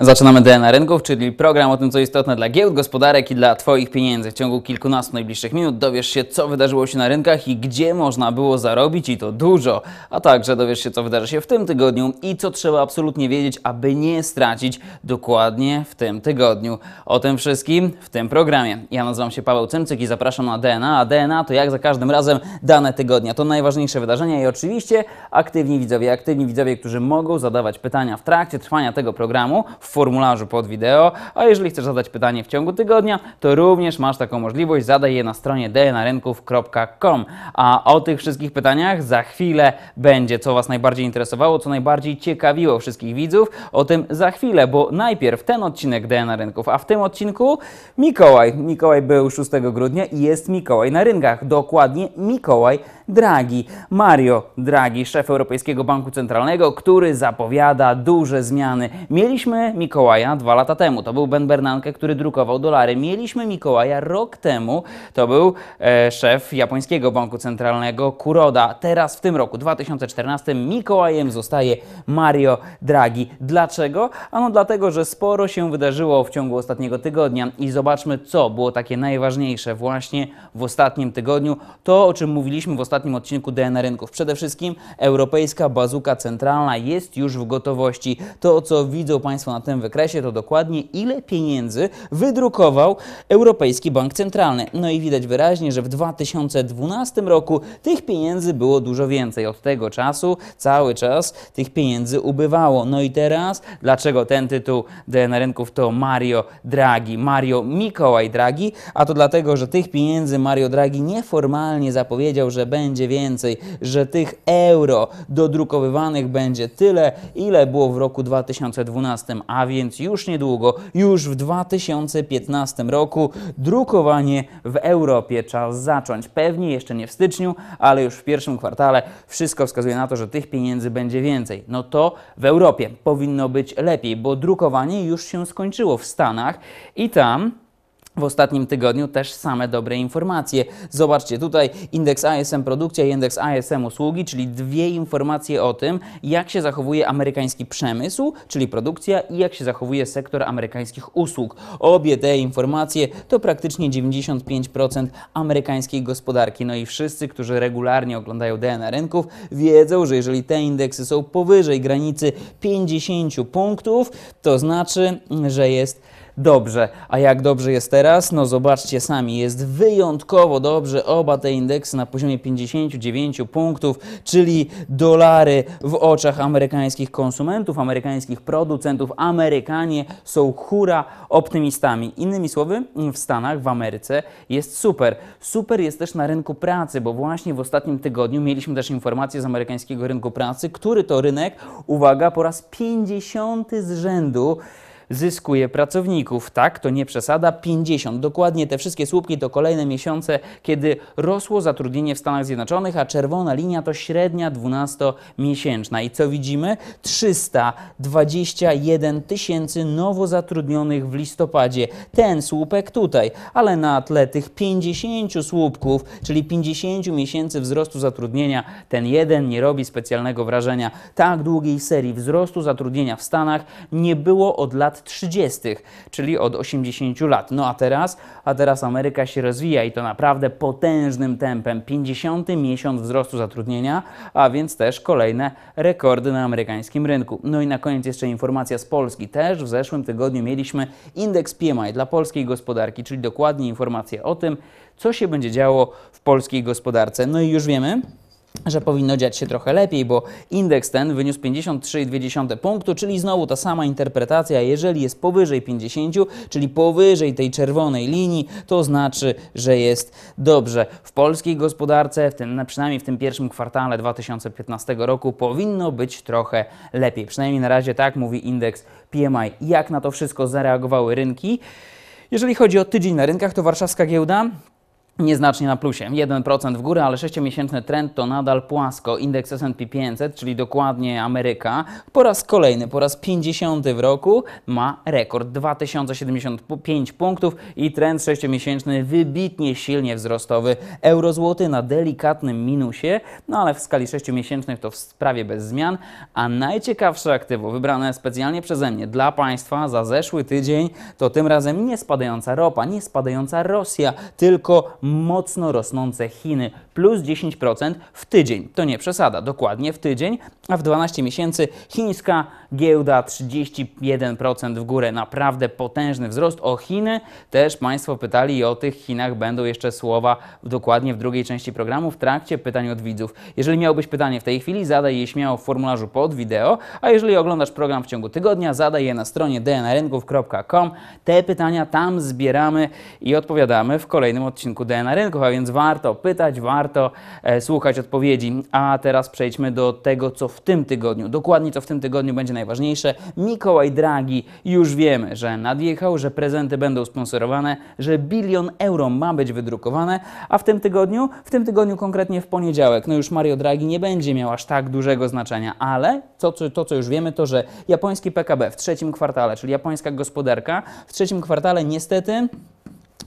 Zaczynamy DNA Rynków, czyli program o tym, co istotne dla giełd, gospodarek i dla Twoich pieniędzy. W ciągu kilkunastu najbliższych minut dowiesz się, co wydarzyło się na rynkach i gdzie można było zarobić i to dużo. A także dowiesz się, co wydarzy się w tym tygodniu i co trzeba absolutnie wiedzieć, aby nie stracić dokładnie w tym tygodniu. O tym wszystkim w tym programie. Ja nazywam się Paweł Cymcyk i zapraszam na DNA. A DNA to jak za każdym razem dane tygodnia. To najważniejsze wydarzenia i oczywiście aktywni widzowie, aktywni widzowie, którzy mogą zadawać pytania w trakcie trwania tego programu w formularzu pod wideo, a jeżeli chcesz zadać pytanie w ciągu tygodnia, to również masz taką możliwość, zadaj je na stronie denarynków.com. A o tych wszystkich pytaniach za chwilę będzie, co Was najbardziej interesowało, co najbardziej ciekawiło wszystkich widzów, o tym za chwilę, bo najpierw ten odcinek DNA Rynków, a w tym odcinku Mikołaj. Mikołaj był 6 grudnia i jest Mikołaj na rynkach, dokładnie Mikołaj Draghi. Mario Draghi, szef Europejskiego Banku Centralnego, który zapowiada duże zmiany. Mieliśmy Mikołaja dwa lata temu, to był Ben Bernanke, który drukował dolary. Mieliśmy Mikołaja rok temu, to był e, szef japońskiego banku centralnego Kuroda. Teraz w tym roku, 2014, Mikołajem zostaje Mario Draghi. Dlaczego? Ano dlatego, że sporo się wydarzyło w ciągu ostatniego tygodnia i zobaczmy, co było takie najważniejsze właśnie w ostatnim tygodniu. To, o czym mówiliśmy w ostatnim ostatnim odcinku DNA Rynków. Przede wszystkim europejska bazuka centralna jest już w gotowości. To, co widzą Państwo na tym wykresie, to dokładnie ile pieniędzy wydrukował Europejski Bank Centralny. No i widać wyraźnie, że w 2012 roku tych pieniędzy było dużo więcej. Od tego czasu cały czas tych pieniędzy ubywało. No i teraz, dlaczego ten tytuł DNA Rynków to Mario Draghi, Mario Mikołaj Draghi? A to dlatego, że tych pieniędzy Mario Draghi nieformalnie zapowiedział, że będzie będzie więcej, że tych euro dodrukowywanych będzie tyle, ile było w roku 2012, a więc już niedługo, już w 2015 roku drukowanie w Europie czas zacząć. Pewnie jeszcze nie w styczniu, ale już w pierwszym kwartale wszystko wskazuje na to, że tych pieniędzy będzie więcej. No to w Europie powinno być lepiej, bo drukowanie już się skończyło w Stanach i tam w ostatnim tygodniu też same dobre informacje. Zobaczcie, tutaj indeks ASM produkcja i indeks ASM usługi, czyli dwie informacje o tym, jak się zachowuje amerykański przemysł, czyli produkcja i jak się zachowuje sektor amerykańskich usług. Obie te informacje to praktycznie 95% amerykańskiej gospodarki. No i wszyscy, którzy regularnie oglądają DNA rynków, wiedzą, że jeżeli te indeksy są powyżej granicy 50 punktów, to znaczy, że jest dobrze. A jak dobrze jest teraz? No zobaczcie sami, jest wyjątkowo dobrze. Oba te indeksy na poziomie 59 punktów, czyli dolary w oczach amerykańskich konsumentów, amerykańskich producentów. Amerykanie są hura optymistami. Innymi słowy, w Stanach, w Ameryce jest super. Super jest też na rynku pracy, bo właśnie w ostatnim tygodniu mieliśmy też informację z amerykańskiego rynku pracy, który to rynek, uwaga, po raz 50 z rzędu zyskuje pracowników. Tak, to nie przesada, 50. Dokładnie te wszystkie słupki to kolejne miesiące, kiedy rosło zatrudnienie w Stanach Zjednoczonych, a czerwona linia to średnia 12-miesięczna. I co widzimy? 321 tysięcy nowo zatrudnionych w listopadzie. Ten słupek tutaj, ale na tle tych 50 słupków, czyli 50 miesięcy wzrostu zatrudnienia, ten jeden nie robi specjalnego wrażenia. Tak długiej serii wzrostu zatrudnienia w Stanach nie było od lat lat 30., czyli od 80 lat. No a teraz? A teraz Ameryka się rozwija i to naprawdę potężnym tempem. 50. miesiąc wzrostu zatrudnienia, a więc też kolejne rekordy na amerykańskim rynku. No i na koniec jeszcze informacja z Polski. Też w zeszłym tygodniu mieliśmy indeks PMI dla polskiej gospodarki, czyli dokładnie informacje o tym, co się będzie działo w polskiej gospodarce. No i już wiemy, że powinno dziać się trochę lepiej, bo indeks ten wyniósł 53,2 punktu, czyli znowu ta sama interpretacja, jeżeli jest powyżej 50, czyli powyżej tej czerwonej linii, to znaczy, że jest dobrze. W polskiej gospodarce, w tym, przynajmniej w tym pierwszym kwartale 2015 roku, powinno być trochę lepiej. Przynajmniej na razie tak mówi indeks PMI. Jak na to wszystko zareagowały rynki? Jeżeli chodzi o tydzień na rynkach, to warszawska giełda nieznacznie na plusie. 1% w górę, ale 6-miesięczny trend to nadal płasko. Indeks S&P 500, czyli dokładnie Ameryka, po raz kolejny, po raz 50 w roku ma rekord 2075 punktów i trend 6-miesięczny wybitnie silnie wzrostowy. Eurozłoty na delikatnym minusie, no ale w skali 6 miesięcznych to prawie bez zmian, a najciekawsze aktywo wybrane specjalnie przeze mnie dla Państwa za zeszły tydzień to tym razem nie spadająca ropa, nie spadająca Rosja, tylko mocno rosnące Chiny plus 10% w tydzień. To nie przesada, dokładnie w tydzień, a w 12 miesięcy chińska giełda 31% w górę. Naprawdę potężny wzrost. O Chiny też Państwo pytali i o tych Chinach będą jeszcze słowa dokładnie w drugiej części programu w trakcie pytań od widzów. Jeżeli miałbyś pytanie w tej chwili, zadaj je śmiało w formularzu pod wideo, a jeżeli oglądasz program w ciągu tygodnia, zadaj je na stronie dnrengów.com. Te pytania tam zbieramy i odpowiadamy w kolejnym odcinku DNR na rynku, a więc warto pytać, warto e, słuchać odpowiedzi. A teraz przejdźmy do tego, co w tym tygodniu, dokładnie co w tym tygodniu będzie najważniejsze. Mikołaj Draghi już wiemy, że nadjechał, że prezenty będą sponsorowane, że bilion euro ma być wydrukowane, a w tym tygodniu, w tym tygodniu konkretnie w poniedziałek, no już Mario Draghi nie będzie miał aż tak dużego znaczenia, ale to, co, to, co już wiemy, to że japoński PKB w trzecim kwartale, czyli japońska gospodarka w trzecim kwartale niestety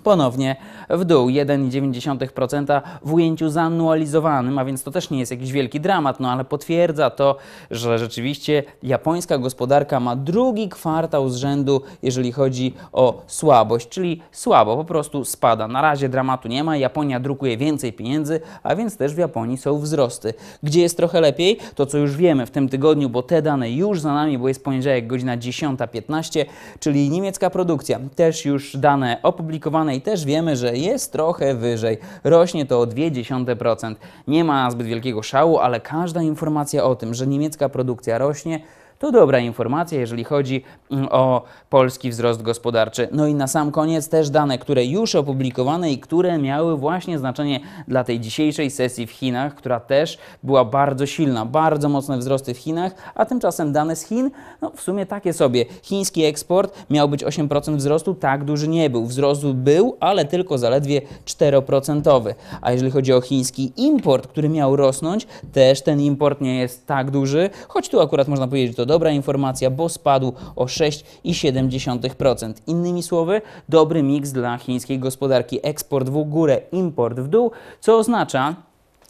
ponownie w dół 1,9% w ujęciu zanualizowanym, a więc to też nie jest jakiś wielki dramat, no ale potwierdza to, że rzeczywiście japońska gospodarka ma drugi kwartał z rzędu, jeżeli chodzi o słabość, czyli słabo po prostu spada. Na razie dramatu nie ma, Japonia drukuje więcej pieniędzy, a więc też w Japonii są wzrosty. Gdzie jest trochę lepiej? To co już wiemy w tym tygodniu, bo te dane już za nami, bo jest poniedziałek godzina 10.15, czyli niemiecka produkcja, też już dane opublikowane i też wiemy, że jest trochę wyżej. Rośnie to o 0,2%. Nie ma zbyt wielkiego szału, ale każda informacja o tym, że niemiecka produkcja rośnie, to dobra informacja, jeżeli chodzi mm, o polski wzrost gospodarczy. No i na sam koniec też dane, które już opublikowane i które miały właśnie znaczenie dla tej dzisiejszej sesji w Chinach, która też była bardzo silna, bardzo mocne wzrosty w Chinach, a tymczasem dane z Chin, no w sumie takie sobie. Chiński eksport miał być 8% wzrostu, tak duży nie był. Wzrost był, ale tylko zaledwie 4%. A jeżeli chodzi o chiński import, który miał rosnąć, też ten import nie jest tak duży, choć tu akurat można powiedzieć, że to dobra informacja, bo spadł o 6,7%. Innymi słowy, dobry miks dla chińskiej gospodarki. Eksport w górę, import w dół, co oznacza,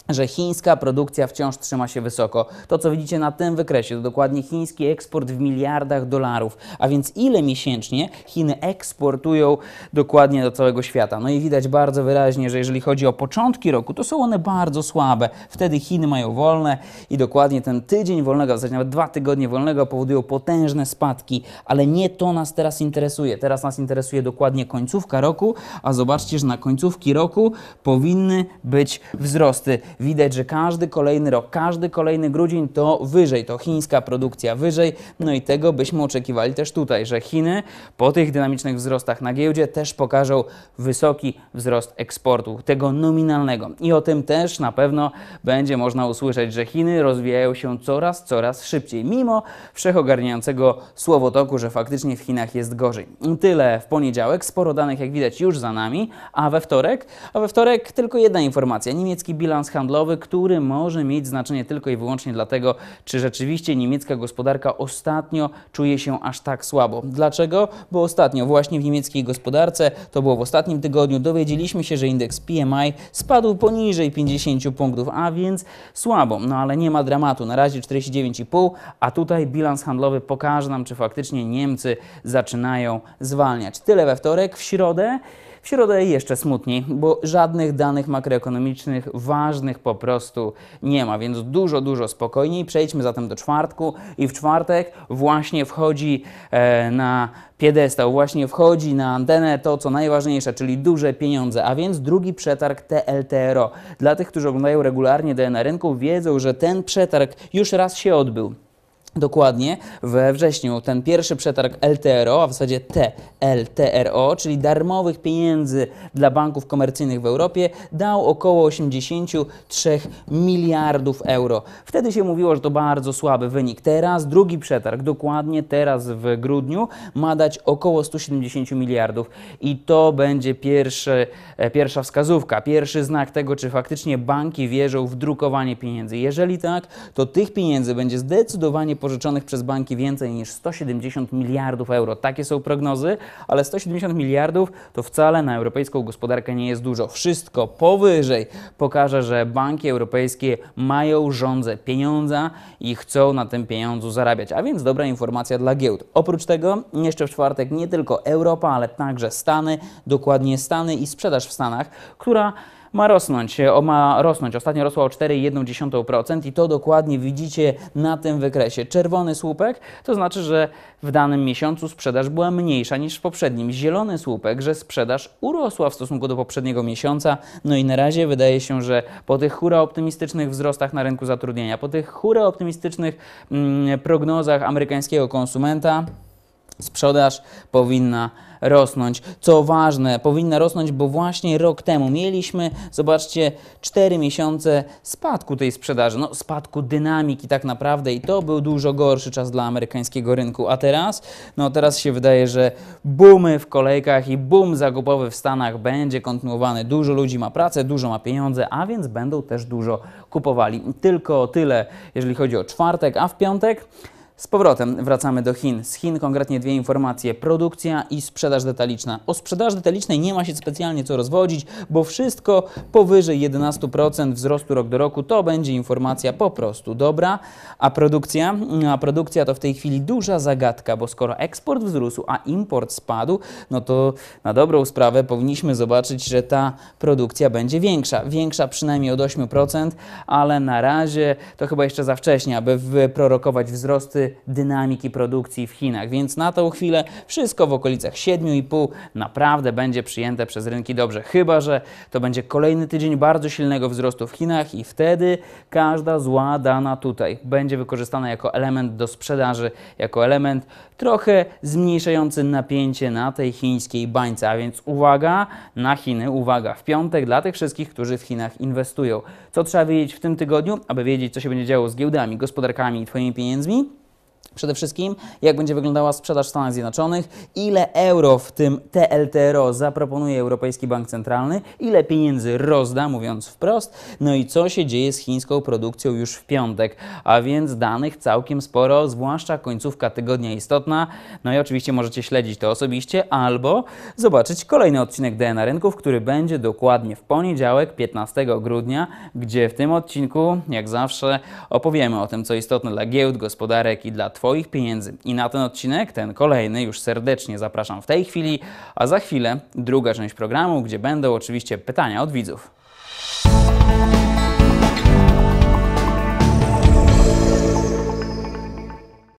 że chińska produkcja wciąż trzyma się wysoko. To, co widzicie na tym wykresie, to dokładnie chiński eksport w miliardach dolarów. A więc ile miesięcznie Chiny eksportują dokładnie do całego świata? No i widać bardzo wyraźnie, że jeżeli chodzi o początki roku, to są one bardzo słabe. Wtedy Chiny mają wolne i dokładnie ten tydzień wolnego, w zasadzie nawet dwa tygodnie wolnego powodują potężne spadki, ale nie to nas teraz interesuje. Teraz nas interesuje dokładnie końcówka roku, a zobaczcie, że na końcówki roku powinny być wzrosty widać, że każdy kolejny rok, każdy kolejny grudzień to wyżej, to chińska produkcja wyżej, no i tego byśmy oczekiwali też tutaj, że Chiny po tych dynamicznych wzrostach na giełdzie też pokażą wysoki wzrost eksportu, tego nominalnego. I o tym też na pewno będzie można usłyszeć, że Chiny rozwijają się coraz, coraz szybciej, mimo wszechogarniającego słowotoku, że faktycznie w Chinach jest gorzej. Tyle w poniedziałek, sporo danych jak widać już za nami, a we wtorek, a we wtorek tylko jedna informacja, niemiecki bilans handlowy handlowy, który może mieć znaczenie tylko i wyłącznie dlatego, czy rzeczywiście niemiecka gospodarka ostatnio czuje się aż tak słabo. Dlaczego? Bo ostatnio właśnie w niemieckiej gospodarce, to było w ostatnim tygodniu, dowiedzieliśmy się, że indeks PMI spadł poniżej 50 punktów, a więc słabo, no ale nie ma dramatu. Na razie 49,5, a tutaj bilans handlowy pokaże nam, czy faktycznie Niemcy zaczynają zwalniać. Tyle we wtorek, w środę. W środę jeszcze smutniej, bo żadnych danych makroekonomicznych ważnych po prostu nie ma, więc dużo, dużo spokojniej. Przejdźmy zatem do czwartku i w czwartek właśnie wchodzi e, na piedestał, właśnie wchodzi na antenę to, co najważniejsze, czyli duże pieniądze, a więc drugi przetarg TLTRO. Dla tych, którzy oglądają regularnie DNA Rynku, wiedzą, że ten przetarg już raz się odbył. Dokładnie we wrześniu ten pierwszy przetarg LTRO, a w zasadzie TLTRO, czyli darmowych pieniędzy dla banków komercyjnych w Europie, dał około 83 miliardów euro. Wtedy się mówiło, że to bardzo słaby wynik. Teraz drugi przetarg, dokładnie teraz w grudniu, ma dać około 170 miliardów i to będzie pierwszy, e, pierwsza wskazówka, pierwszy znak tego, czy faktycznie banki wierzą w drukowanie pieniędzy. Jeżeli tak, to tych pieniędzy będzie zdecydowanie pożyczonych przez banki więcej niż 170 miliardów euro. Takie są prognozy, ale 170 miliardów to wcale na europejską gospodarkę nie jest dużo. Wszystko powyżej pokaże, że banki europejskie mają rządzę pieniądza i chcą na tym pieniądzu zarabiać, a więc dobra informacja dla giełd. Oprócz tego jeszcze w czwartek nie tylko Europa, ale także Stany, dokładnie Stany i sprzedaż w Stanach, która ma rosnąć. E, o, ma rosnąć. Ostatnio rosła o 4,1% i to dokładnie widzicie na tym wykresie. Czerwony słupek to znaczy, że w danym miesiącu sprzedaż była mniejsza niż w poprzednim. Zielony słupek, że sprzedaż urosła w stosunku do poprzedniego miesiąca. No i na razie wydaje się, że po tych hura optymistycznych wzrostach na rynku zatrudnienia, po tych hura optymistycznych mm, prognozach amerykańskiego konsumenta, Sprzedaż powinna rosnąć. Co ważne, powinna rosnąć, bo właśnie rok temu mieliśmy, zobaczcie, 4 miesiące spadku tej sprzedaży, no spadku dynamiki tak naprawdę i to był dużo gorszy czas dla amerykańskiego rynku. A teraz, no teraz się wydaje, że boomy w kolejkach i boom zakupowy w Stanach będzie kontynuowany. Dużo ludzi ma pracę, dużo ma pieniądze, a więc będą też dużo kupowali. Tylko tyle, jeżeli chodzi o czwartek, a w piątek z powrotem wracamy do Chin. Z Chin konkretnie dwie informacje: produkcja i sprzedaż detaliczna. O sprzedaży detalicznej nie ma się specjalnie co rozwodzić, bo wszystko powyżej 11% wzrostu rok do roku to będzie informacja po prostu dobra. A produkcja? A produkcja to w tej chwili duża zagadka, bo skoro eksport wzrósł, a import spadł, no to na dobrą sprawę powinniśmy zobaczyć, że ta produkcja będzie większa. Większa przynajmniej od 8%, ale na razie to chyba jeszcze za wcześnie, aby prorokować wzrosty dynamiki produkcji w Chinach, więc na tą chwilę wszystko w okolicach 7,5 naprawdę będzie przyjęte przez rynki dobrze, chyba że to będzie kolejny tydzień bardzo silnego wzrostu w Chinach i wtedy każda zła dana tutaj będzie wykorzystana jako element do sprzedaży, jako element trochę zmniejszający napięcie na tej chińskiej bańce, a więc uwaga na Chiny, uwaga w piątek dla tych wszystkich, którzy w Chinach inwestują. Co trzeba wiedzieć w tym tygodniu, aby wiedzieć, co się będzie działo z giełdami, gospodarkami i Twoimi pieniędzmi? Przede wszystkim, jak będzie wyglądała sprzedaż w Stanach Zjednoczonych, ile euro w tym TLTRO zaproponuje Europejski Bank Centralny, ile pieniędzy rozda, mówiąc wprost, no i co się dzieje z chińską produkcją już w piątek. A więc danych całkiem sporo, zwłaszcza końcówka tygodnia istotna. No i oczywiście możecie śledzić to osobiście albo zobaczyć kolejny odcinek DNA Rynków, który będzie dokładnie w poniedziałek, 15 grudnia, gdzie w tym odcinku, jak zawsze, opowiemy o tym, co istotne dla giełd, gospodarek i dla Twoich pieniędzy. I na ten odcinek, ten kolejny, już serdecznie zapraszam w tej chwili, a za chwilę druga część programu, gdzie będą oczywiście pytania od widzów.